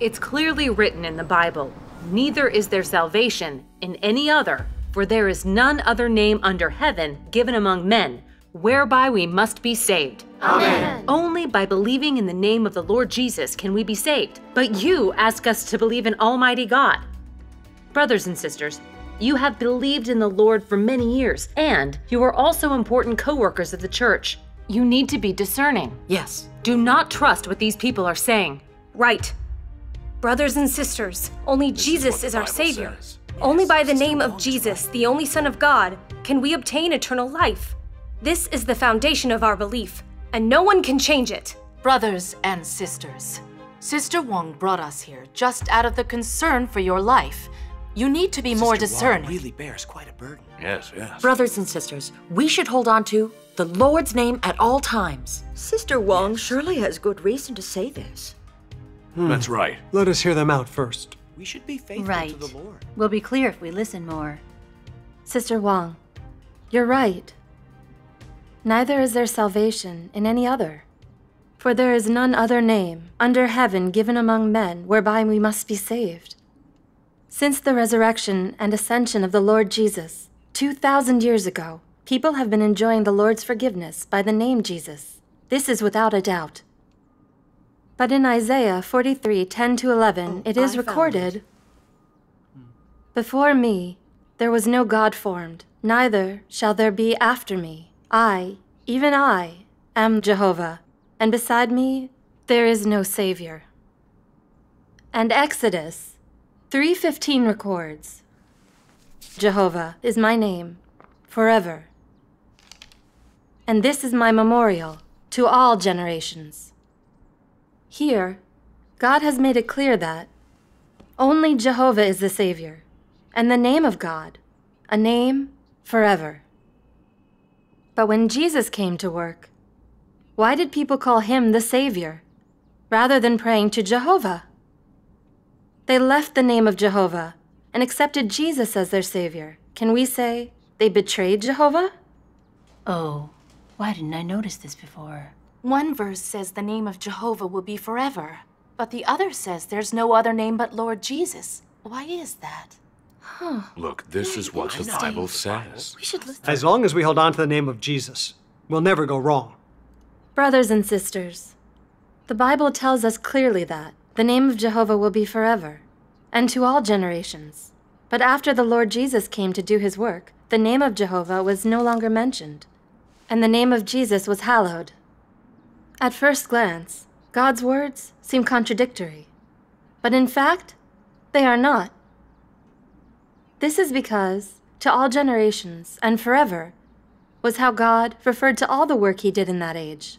It's clearly written in the Bible Neither is there salvation in any other, for there is none other name under heaven given among men whereby we must be saved. Amen. Only by believing in the name of the Lord Jesus can we be saved. But you ask us to believe in Almighty God. Brothers and sisters, you have believed in the Lord for many years, and you are also important co workers of the church. You need to be discerning. Yes. Do not trust what these people are saying. Right. Brothers and sisters, only this Jesus is, our Savior. Says. Only by the name of Jesus, the only Son of God, can we obtain eternal life. This is the foundation of our belief, and no one can change it. Brothers and sisters, Sister Wong brought us here just out of the concern for your life. You need to be Sister more discerning. Wong really bears quite a burden. Yes, yes. Brothers and sisters, we should hold on to the Lord's name at all times. Sister Wong yes. surely has good reason to say this. Hmm. That's right. Let us hear them out first. We should be faithful right. to the Lord. We'll be clear if we listen more. Sister Wang, you're right. Neither is there salvation in any other. For there is none other name under heaven given among men whereby we must be saved. Since the resurrection and ascension of the Lord Jesus, 2,000 years ago, people have been enjoying the Lord's forgiveness by the name Jesus. This is without a doubt. But in Isaiah 43 10 to 11, it is recorded it. Hmm. Before me there was no God formed, neither shall there be after me. I, even I, am Jehovah, and beside me there is no Savior. And Exodus 3:15 records Jehovah is my name forever. And this is my memorial to all generations. Here, God has made it clear that only Jehovah is the Savior, and the name of God, a name forever. But when Jesus came to work, why did people call him the Savior rather than praying to Jehovah? They left the name of Jehovah and accepted Jesus as their Savior. Can we say they betrayed Jehovah? Oh, why didn't I notice this before? One verse says the name of Jehovah will be forever, but the other says there's no other name but Lord Jesus. Why is that? Huh. Look, this is what the Bible says. As long as we hold on to the name of Jesus, we'll never go wrong. Brothers and sisters, the Bible tells us clearly that the name of Jehovah will be forever, and to all generations. But after the Lord Jesus came to do his work, the name of Jehovah was no longer mentioned, and the name of Jesus was hallowed. At first glance, God's words seem contradictory, but in fact, they are not. This is because, to all generations and forever, was how God referred to all the work he did in that age.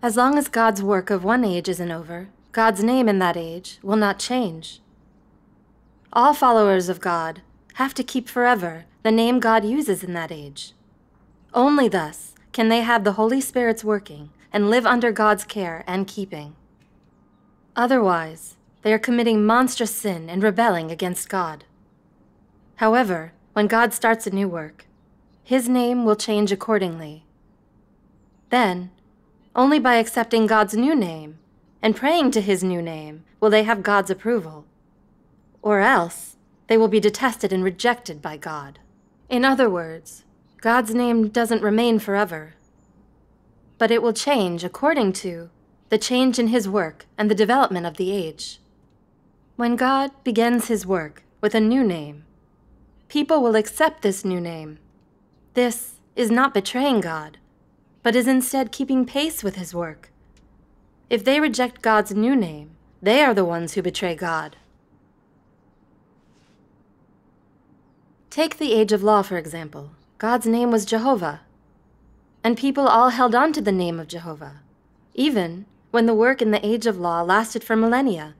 As long as God's work of one age isn't over, God's name in that age will not change. All followers of God have to keep forever the name God uses in that age. Only thus can they have the Holy Spirit's working and live under God's care and keeping. Otherwise, they are committing monstrous sin and rebelling against God. However, when God starts a new work, his name will change accordingly. Then, only by accepting God's new name and praying to his new name will they have God's approval. Or else, they will be detested and rejected by God. In other words, God's name doesn't remain forever but it will change according to the change in his work and the development of the age. When God begins his work with a new name, people will accept this new name. This is not betraying God, but is instead keeping pace with his work. If they reject God's new name, they are the ones who betray God. Take the age of law, for example. God's name was Jehovah, and people all held on to the name of Jehovah. Even when the work in the age of law lasted for millennia,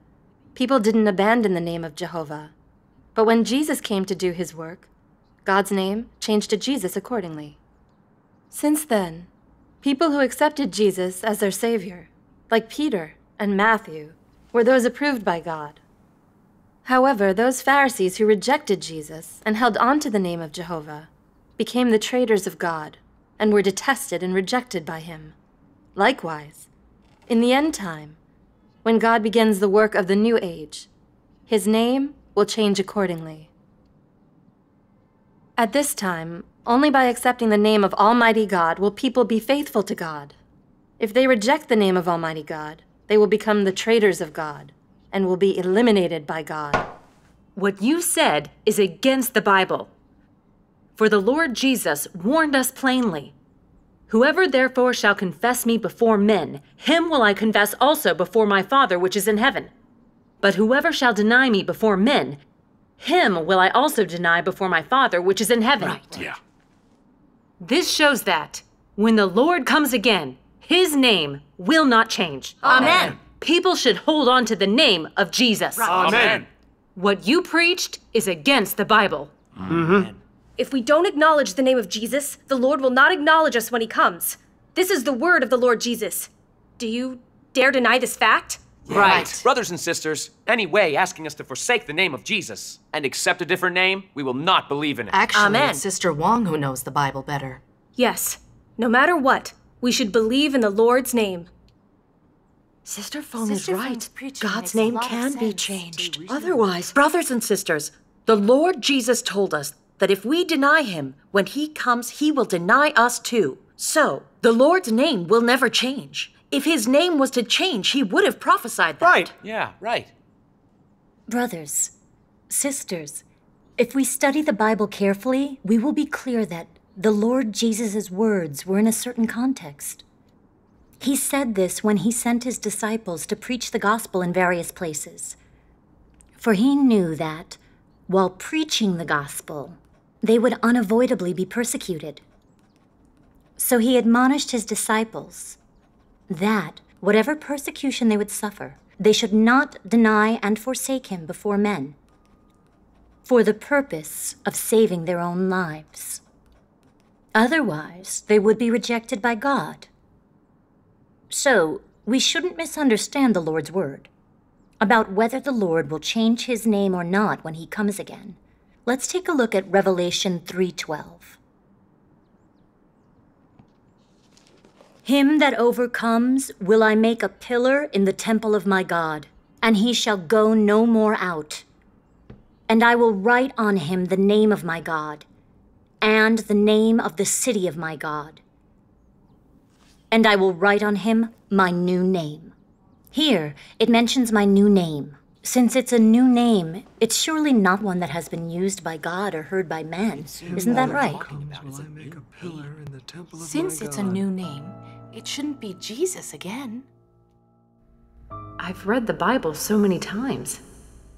people didn't abandon the name of Jehovah. But when Jesus came to do his work, God's name changed to Jesus accordingly. Since then, people who accepted Jesus as their Savior, like Peter and Matthew, were those approved by God. However, those Pharisees who rejected Jesus and held on to the name of Jehovah became the traitors of God and were detested and rejected by him. Likewise, in the end time, when God begins the work of the new age, his name will change accordingly. At this time, only by accepting the name of Almighty God will people be faithful to God. If they reject the name of Almighty God, they will become the traitors of God and will be eliminated by God. What you said is against the Bible. For the Lord Jesus warned us plainly Whoever therefore shall confess me before men, him will I confess also before my Father which is in heaven. But whoever shall deny me before men, him will I also deny before my Father which is in heaven. Right. Yeah. This shows that when the Lord comes again, his name will not change. Amen. People should hold on to the name of Jesus. Right. Amen. What you preached is against the Bible. Amen. Mm -hmm. If we don't acknowledge the name of Jesus, the Lord will not acknowledge us when he comes. This is the word of the Lord Jesus. Do you dare deny this fact? Right. Brothers and sisters, any way asking us to forsake the name of Jesus and accept a different name, we will not believe in it. Actually, Amen. it's Sister Wong who knows the Bible better. Yes. No matter what, we should believe in the Lord's name. Sister Fong is right. God's name can be changed. Otherwise, brothers and sisters, the Lord Jesus told us that if we deny him, when he comes, he will deny us too. So, the Lord's name will never change. If his name was to change, he would have prophesied that. Right. Yeah, right. Brothers, sisters, if we study the Bible carefully, we will be clear that the Lord Jesus' words were in a certain context. He said this when he sent his disciples to preach the gospel in various places. For he knew that, while preaching the gospel, they would unavoidably be persecuted. So he admonished his disciples that whatever persecution they would suffer, they should not deny and forsake him before men for the purpose of saving their own lives. Otherwise, they would be rejected by God. So, we shouldn't misunderstand the Lord's word about whether the Lord will change his name or not when he comes again. Let's take a look at Revelation 3:12. Him that overcomes will I make a pillar in the temple of my God, and he shall go no more out. And I will write on him the name of my God, and the name of the city of my God. And I will write on him my new name. Here it mentions my new name. Since it's a new name, it's surely not one that has been used by God or heard by man. Isn't that right? Since it's a new name, it shouldn't be Jesus again. I've read the Bible so many times.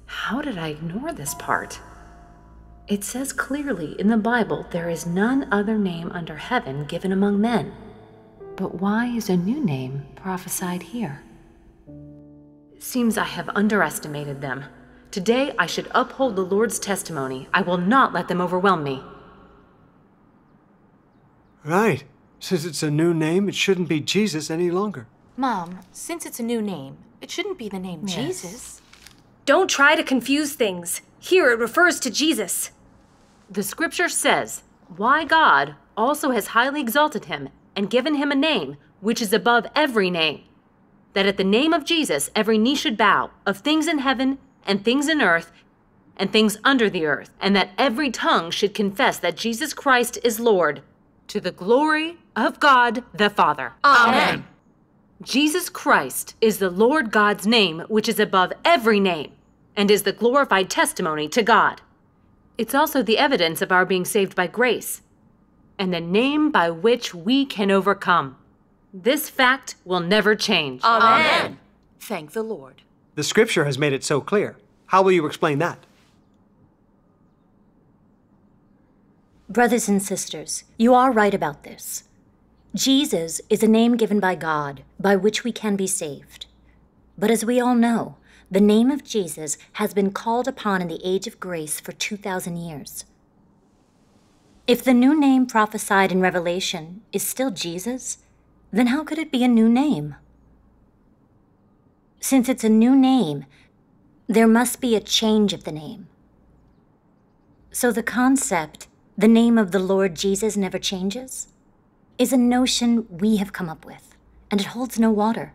How did I ignore this part? It says clearly in the Bible there is none other name under heaven given among men. But why is a new name prophesied here? Seems I have underestimated them. Today I should uphold the Lord's testimony. I will not let them overwhelm me. Right. Since it's a new name, it shouldn't be Jesus any longer. Mom, since it's a new name, it shouldn't be the name yes. Jesus. Don't try to confuse things. Here it refers to Jesus. The scripture says, Why God also has highly exalted him and given him a name which is above every name that at the name of Jesus every knee should bow of things in heaven and things in earth and things under the earth, and that every tongue should confess that Jesus Christ is Lord to the glory of God the Father. Amen. Jesus Christ is the Lord God's name, which is above every name, and is the glorified testimony to God. It's also the evidence of our being saved by grace, and the name by which we can overcome. This fact will never change. Amen. Amen. Thank the Lord. The scripture has made it so clear. How will you explain that? Brothers and sisters, you are right about this. Jesus is a name given by God by which we can be saved. But as we all know, the name of Jesus has been called upon in the age of grace for 2,000 years. If the new name prophesied in Revelation is still Jesus, then how could it be a new name? Since it's a new name, there must be a change of the name. So the concept, the name of the Lord Jesus never changes, is a notion we have come up with, and it holds no water.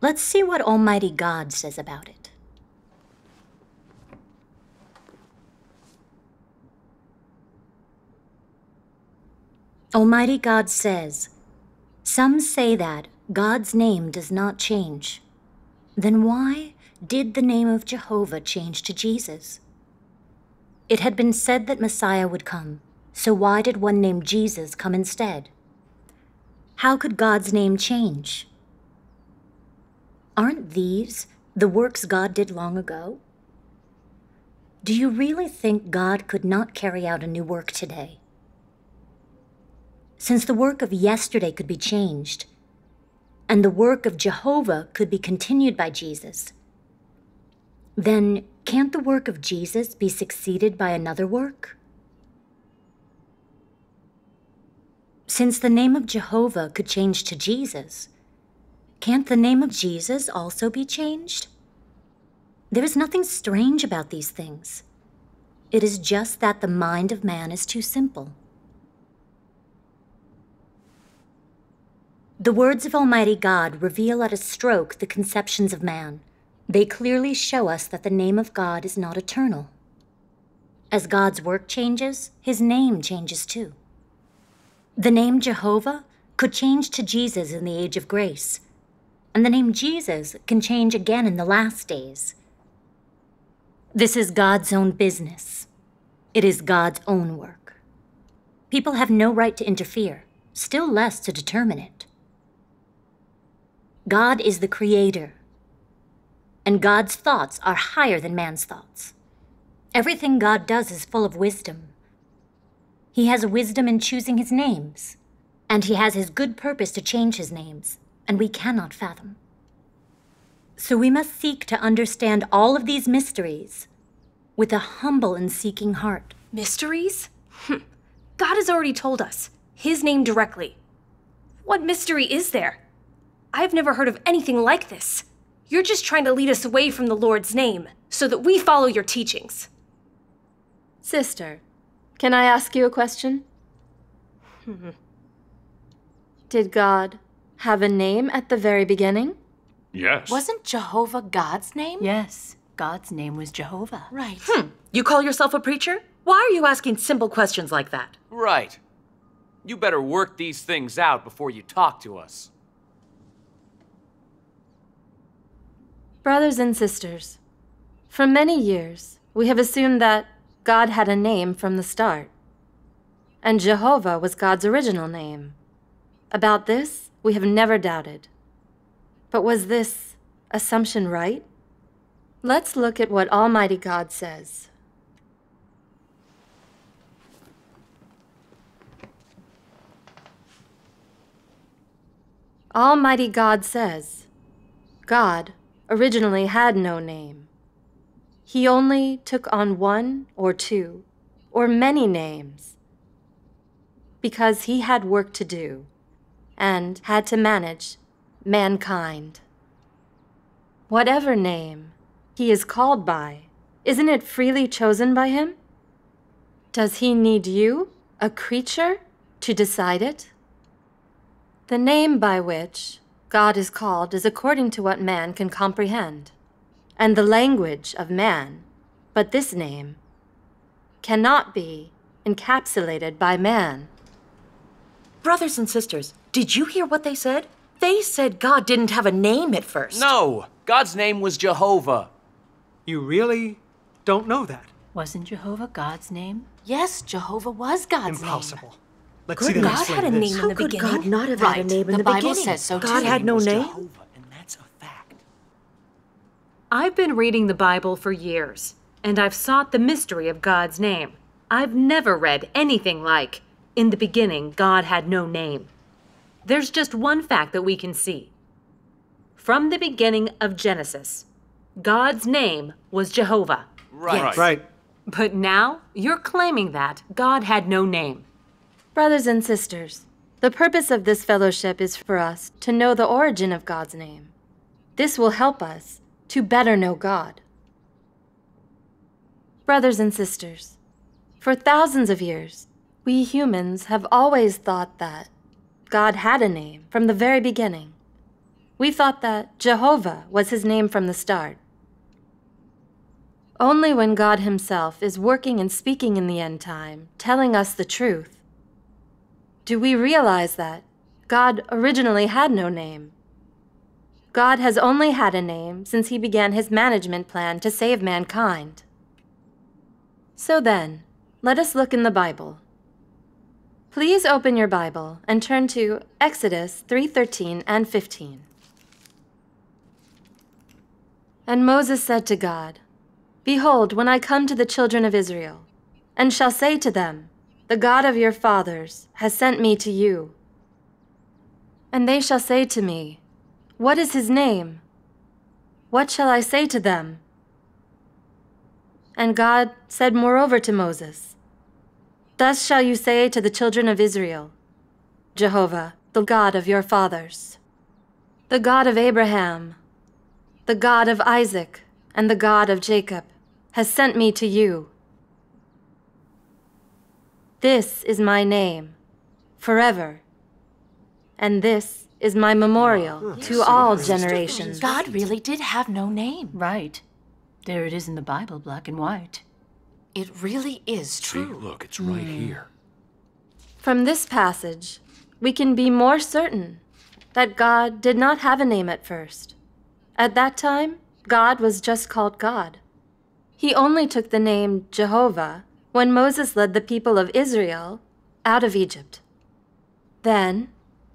Let's see what Almighty God says about it. Almighty God says, some say that God's name does not change. Then why did the name of Jehovah change to Jesus? It had been said that Messiah would come, so why did one named Jesus come instead? How could God's name change? Aren't these the works God did long ago? Do you really think God could not carry out a new work today? since the work of yesterday could be changed, and the work of Jehovah could be continued by Jesus, then can't the work of Jesus be succeeded by another work? Since the name of Jehovah could change to Jesus, can't the name of Jesus also be changed? There is nothing strange about these things. It is just that the mind of man is too simple. The words of Almighty God reveal at a stroke the conceptions of man. They clearly show us that the name of God is not eternal. As God's work changes, his name changes too. The name Jehovah could change to Jesus in the age of grace, and the name Jesus can change again in the last days. This is God's own business. It is God's own work. People have no right to interfere, still less to determine it. God is the creator, and God's thoughts are higher than man's thoughts. Everything God does is full of wisdom. He has wisdom in choosing his names, and he has his good purpose to change his names, and we cannot fathom. So we must seek to understand all of these mysteries with a humble and seeking heart. Mysteries? God has already told us, his name directly. What mystery is there? I've never heard of anything like this. You're just trying to lead us away from the Lord's name so that we follow your teachings. Sister, can I ask you a question? Hmm. Did God have a name at the very beginning? Yes. Wasn't Jehovah God's name? Yes. God's name was Jehovah. Right. Hmm. You call yourself a preacher? Why are you asking simple questions like that? Right. You better work these things out before you talk to us. Brothers and sisters, for many years we have assumed that God had a name from the start, and Jehovah was God's original name. About this, we have never doubted. But was this assumption right? Let's look at what Almighty God says. Almighty God says, God originally had no name. He only took on one or two or many names because he had work to do and had to manage mankind. Whatever name he is called by, isn't it freely chosen by him? Does he need you, a creature, to decide it? The name by which God is called is according to what man can comprehend, and the language of man, but this name cannot be encapsulated by man. Brothers and sisters, did you hear what they said? They said God didn't have a name at first. No, God's name was Jehovah. You really don't know that? Wasn't Jehovah God's name? Yes, Jehovah was God's Impossible. name. Impossible. Let's good see God had a name in the beginning. God not have right. had a name in the, the Bible beginning? says so. God too. had no name. Jehovah, and that's a fact. I've been reading the Bible for years, and I've sought the mystery of God's name. I've never read anything like, In the beginning, God had no name. There's just one fact that we can see. From the beginning of Genesis, God's name was Jehovah. Right. Yes. Right. But now you're claiming that God had no name. Brothers and sisters, the purpose of this fellowship is for us to know the origin of God's name. This will help us to better know God. Brothers and sisters, for thousands of years, we humans have always thought that God had a name from the very beginning. We thought that Jehovah was his name from the start. Only when God himself is working and speaking in the end time, telling us the truth, do we realize that? God originally had no name. God has only had a name since he began his management plan to save mankind. So then, let us look in the Bible. Please open your Bible and turn to Exodus 3:13 and 15. And Moses said to God, Behold, when I come to the children of Israel, and shall say to them, the God of your fathers, has sent me to you. And they shall say to me, What is his name? What shall I say to them? And God said moreover to Moses, Thus shall you say to the children of Israel, Jehovah, the God of your fathers, the God of Abraham, the God of Isaac, and the God of Jacob, has sent me to you. This is my name, forever. And this is my memorial to all generations. God really did have no name. Right. There it is in the Bible, black and white. It really is true. See, look, it's right mm. here. From this passage, we can be more certain that God did not have a name at first. At that time, God was just called God. He only took the name Jehovah when Moses led the people of Israel out of Egypt. Then,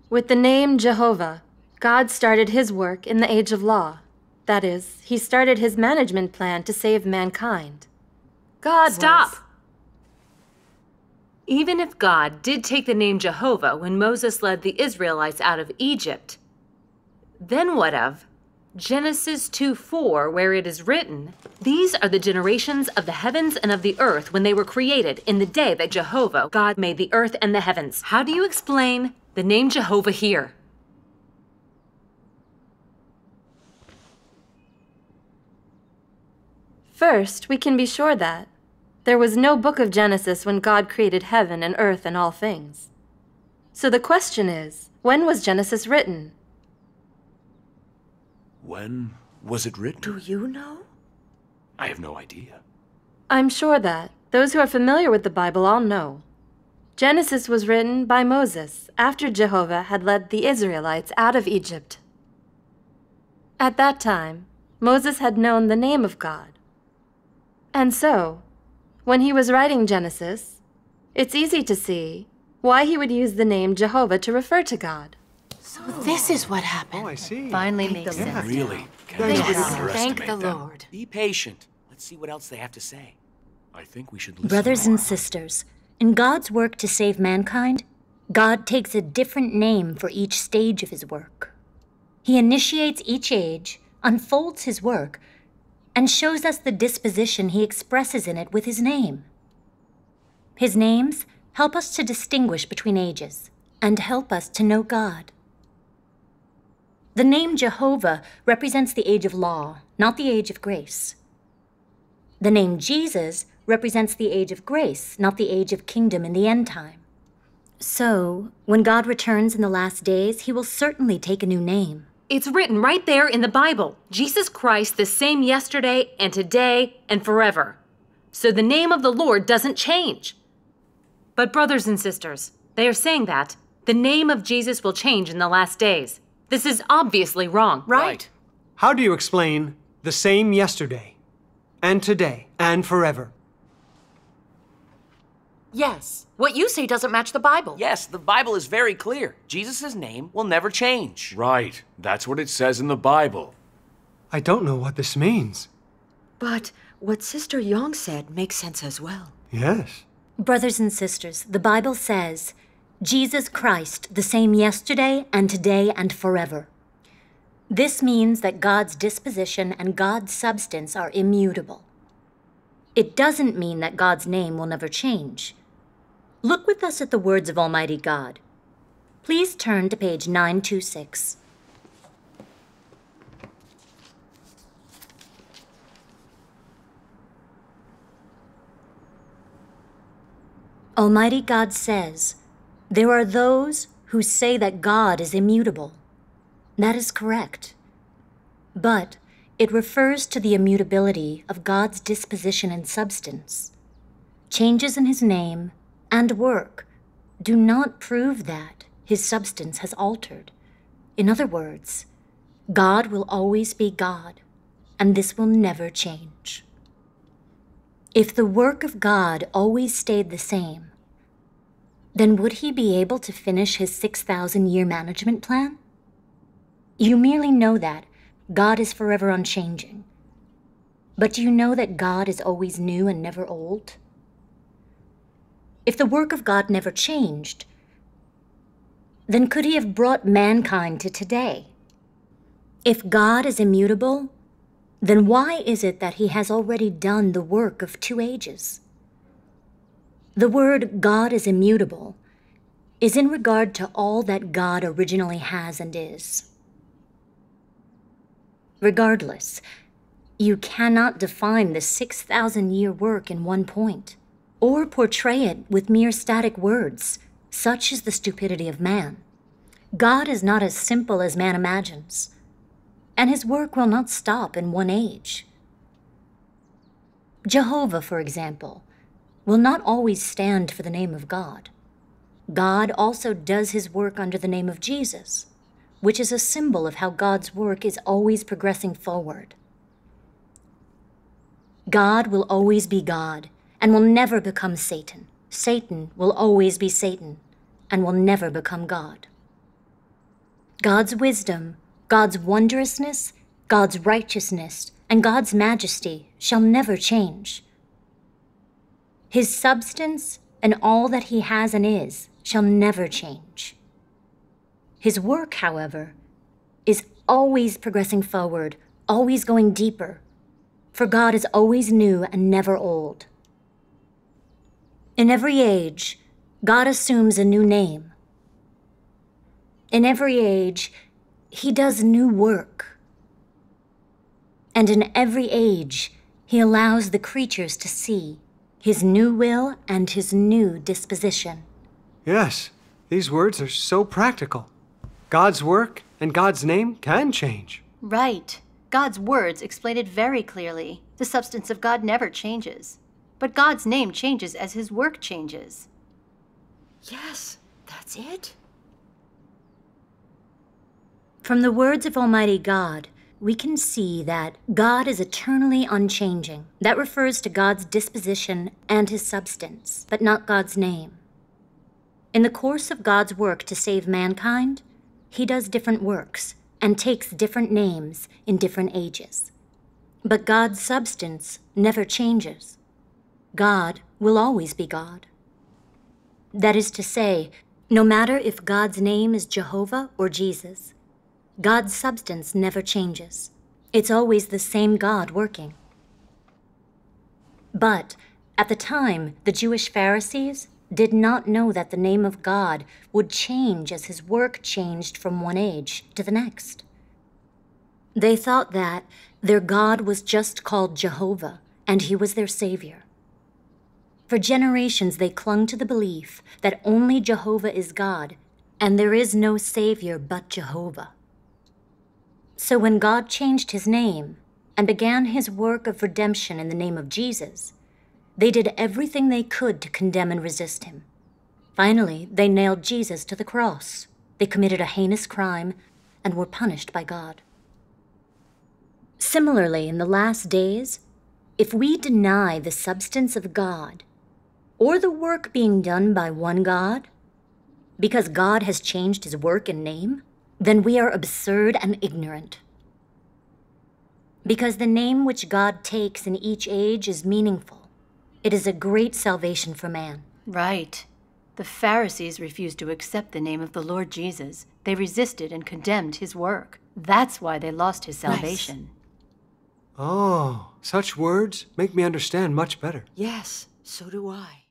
with the name Jehovah, God started his work in the age of law. That is, he started his management plan to save mankind. God Stop! Was... Even if God did take the name Jehovah when Moses led the Israelites out of Egypt, then what of Genesis 2 4, where it is written, These are the generations of the heavens and of the earth when they were created, in the day that Jehovah, God, made the earth and the heavens. How do you explain the name Jehovah here? First, we can be sure that there was no book of Genesis when God created heaven and earth and all things. So the question is, when was Genesis written? When was it written? Do you know? I have no idea. I'm sure that those who are familiar with the Bible all know. Genesis was written by Moses after Jehovah had led the Israelites out of Egypt. At that time, Moses had known the name of God. And so, when he was writing Genesis, it's easy to see why he would use the name Jehovah to refer to God. So oh. this is what happened. Oh, I see. Finally Thank makes sense. Really? Thank the Lord. Them. Be patient. Let's see what else they have to say. I think we should listen Brothers more. and sisters, in God's work to save mankind, God takes a different name for each stage of his work. He initiates each age, unfolds his work, and shows us the disposition he expresses in it with his name. His names help us to distinguish between ages and help us to know God. The name Jehovah represents the age of law, not the age of grace. The name Jesus represents the age of grace, not the age of kingdom in the end time. So, when God returns in the last days, he will certainly take a new name. It's written right there in the Bible Jesus Christ, the same yesterday and today and forever. So the name of the Lord doesn't change. But, brothers and sisters, they are saying that the name of Jesus will change in the last days. This is obviously wrong, right? right? How do you explain the same yesterday and today and forever? Yes. What you say doesn't match the Bible. Yes, the Bible is very clear. Jesus' name will never change. Right. That's what it says in the Bible. I don't know what this means. But what Sister Yong said makes sense as well. Yes. Brothers and sisters, the Bible says Jesus Christ, the same yesterday and today and forever. This means that God's disposition and God's substance are immutable. It doesn't mean that God's name will never change. Look with us at the words of Almighty God. Please turn to page 926. Almighty God says, there are those who say that God is immutable. That is correct. But it refers to the immutability of God's disposition and substance. Changes in his name and work do not prove that his substance has altered. In other words, God will always be God, and this will never change. If the work of God always stayed the same, then would he be able to finish his 6,000 year management plan? You merely know that God is forever unchanging. But do you know that God is always new and never old? If the work of God never changed, then could he have brought mankind to today? If God is immutable, then why is it that he has already done the work of two ages? The word God is immutable is in regard to all that God originally has and is. Regardless, you cannot define the 6,000 year work in one point, or portray it with mere static words. Such is the stupidity of man. God is not as simple as man imagines, and his work will not stop in one age. Jehovah, for example, will not always stand for the name of God. God also does his work under the name of Jesus, which is a symbol of how God's work is always progressing forward. God will always be God and will never become Satan. Satan will always be Satan and will never become God. God's wisdom, God's wondrousness, God's righteousness, and God's majesty shall never change. His substance and all that he has and is shall never change. His work, however, is always progressing forward, always going deeper, for God is always new and never old. In every age, God assumes a new name. In every age, he does new work. And in every age, he allows the creatures to see his new will and his new disposition. Yes, these words are so practical. God's work and God's name can change. Right. God's words explain it very clearly. The substance of God never changes. But God's name changes as his work changes. Yes, that's it. From the words of Almighty God, we can see that God is eternally unchanging. That refers to God's disposition and his substance, but not God's name. In the course of God's work to save mankind, he does different works and takes different names in different ages. But God's substance never changes. God will always be God. That is to say, no matter if God's name is Jehovah or Jesus, God's substance never changes. It's always the same God working. But at the time, the Jewish Pharisees did not know that the name of God would change as his work changed from one age to the next. They thought that their God was just called Jehovah, and he was their Savior. For generations, they clung to the belief that only Jehovah is God, and there is no Savior but Jehovah. So when God changed his name and began his work of redemption in the name of Jesus, they did everything they could to condemn and resist him. Finally, they nailed Jesus to the cross. They committed a heinous crime and were punished by God. Similarly, in the last days, if we deny the substance of God or the work being done by one God, because God has changed his work and name, then we are absurd and ignorant. Because the name which God takes in each age is meaningful, it is a great salvation for man. Right. The Pharisees refused to accept the name of the Lord Jesus. They resisted and condemned his work. That's why they lost his salvation. Nice. Oh, such words make me understand much better. Yes, so do I.